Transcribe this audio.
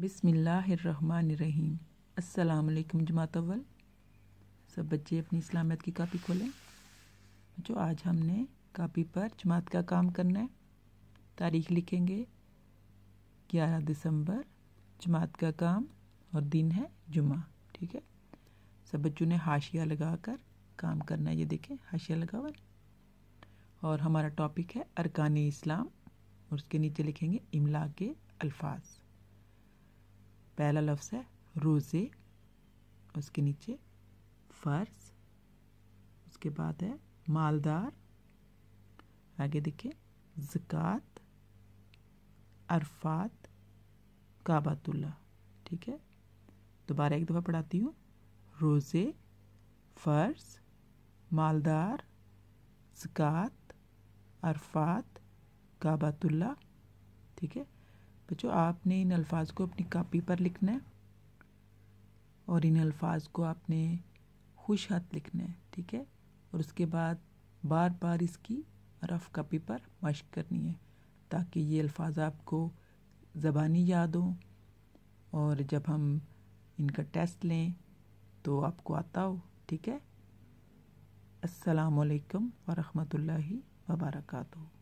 बिसमीम अल्लाम जमात अव्वल सब बच्चे अपनी इस्लामियत की कापी खोलें जो आज हमने कापी पर जमात का काम करना है तारीख लिखेंगे 11 दिसंबर जमात का काम और दिन है जुमा ठीक है सब बच्चों ने हाशिया लगा कर काम करना है ये देखें हाशिया लगा हुआ और हमारा टॉपिक है अरकान इस्लाम और उसके नीचे लिखेंगे इमला के अल्फाज पहला लफ्स है रोज़े उसके नीचे फ़र्ज उसके बाद है मालदार आगे देखिए जक़ात अरफात काबातुल्ला ठीक है दोबारा एक दफ़ा पढ़ाती हूँ रोज़े फ़र्ज मालदार जक़ात अरफात काबातुल्ला ठीक है बच्चों आपने इन अल्फाज को अपनी कापी पर लिखना है और इन अल्फाज को आपने खुश हाथ लिखना है ठीक है और उसके बाद बार बार इसकी रफ कापी पर मश्क करनी है ताकि ये अल्फाज आपको ज़बानी याद हों और जब हम इनका टेस्ट लें तो आपको आता हो ठीक है असलकम वरहमल वबरकातुहू